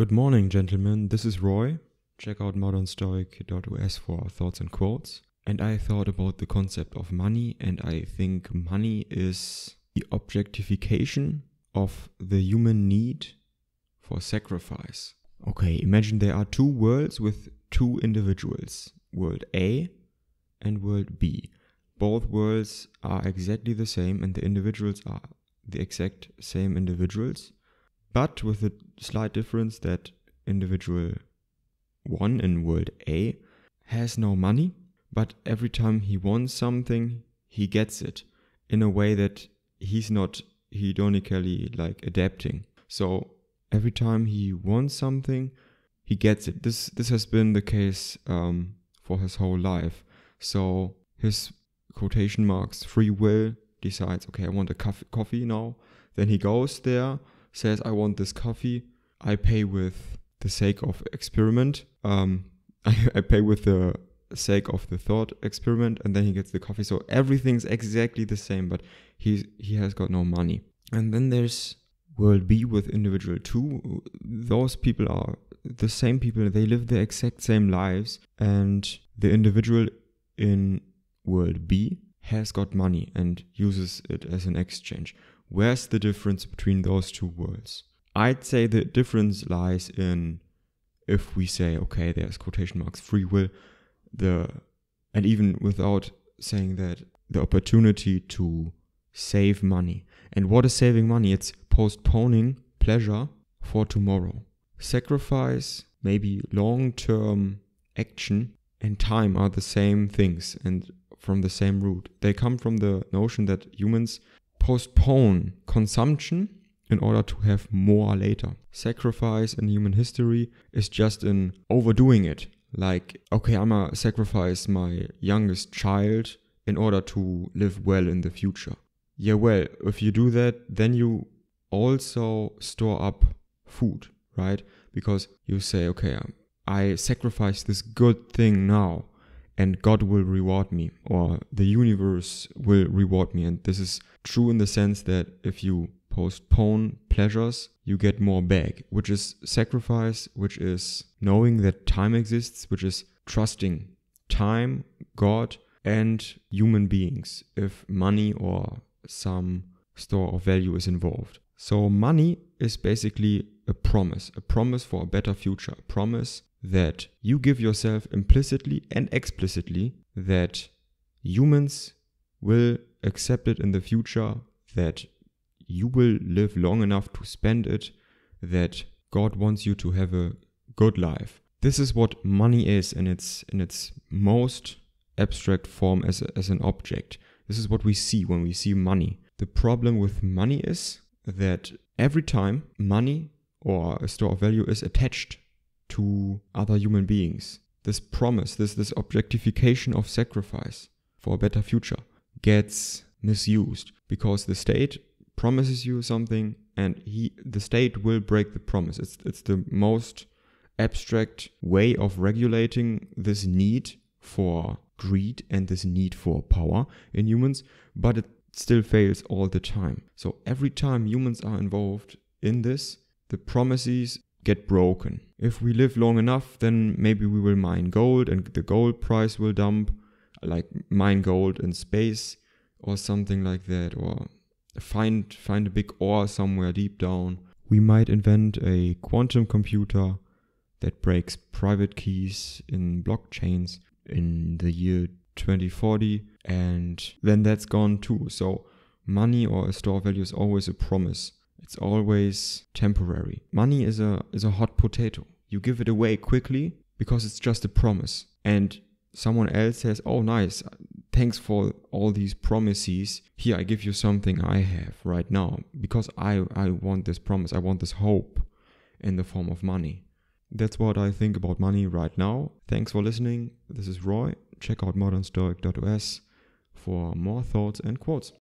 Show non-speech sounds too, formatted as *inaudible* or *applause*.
Good morning, gentlemen. This is Roy. Check out modernstoic.us for thoughts and quotes. And I thought about the concept of money, and I think money is the objectification of the human need for sacrifice. Okay, imagine there are two worlds with two individuals world A and world B. Both worlds are exactly the same, and the individuals are the exact same individuals but with the slight difference that individual 1 in world A has no money, but every time he wants something, he gets it in a way that he's not hedonically like adapting. So every time he wants something, he gets it. This this has been the case um, for his whole life. So his quotation marks free will decides, okay, I want a coffee now. Then he goes there says, I want this coffee. I pay with the sake of experiment. Um, I, *laughs* I pay with the sake of the thought experiment and then he gets the coffee so everything's exactly the same but he he has got no money and then there's world b with individual 2 those people are the same people they live the exact same lives and the individual in world b has got money and uses it as an exchange Where's the difference between those two worlds? I'd say the difference lies in if we say, okay, there's quotation marks free will, the and even without saying that, the opportunity to save money. And what is saving money? It's postponing pleasure for tomorrow. Sacrifice, maybe long term action, and time are the same things and from the same root. They come from the notion that humans postpone consumption in order to have more later. Sacrifice in human history is just an overdoing it. Like, okay, I'm gonna sacrifice my youngest child in order to live well in the future. Yeah, well, if you do that, then you also store up food, right? Because you say, okay, I sacrifice this good thing now and God will reward me, or the universe will reward me. And this is true in the sense that if you postpone pleasures, you get more back, which is sacrifice, which is knowing that time exists, which is trusting time, God, and human beings if money or some store of value is involved. So, money is basically a promise, a promise for a better future, a promise that you give yourself implicitly and explicitly that humans will accept it in the future, that you will live long enough to spend it, that God wants you to have a good life. This is what money is in its in its most abstract form as, a, as an object. This is what we see when we see money. The problem with money is that every time money or a store of value is attached to other human beings. This promise, this, this objectification of sacrifice for a better future gets misused because the state promises you something and he the state will break the promise. It's it's the most abstract way of regulating this need for greed and this need for power in humans, but it still fails all the time. So every time humans are involved in this, the promises get broken. If we live long enough, then maybe we will mine gold and the gold price will dump, like mine gold in space or something like that, or find find a big ore somewhere deep down. We might invent a quantum computer that breaks private keys in blockchains in the year 2040, and then that's gone too. So money or a store value is always a promise it's always temporary. Money is a is a hot potato. You give it away quickly because it's just a promise. And someone else says, "Oh nice, thanks for all these promises. Here I give you something I have right now because I I want this promise. I want this hope in the form of money." That's what I think about money right now. Thanks for listening. This is Roy. Check out modernstoic.us for more thoughts and quotes.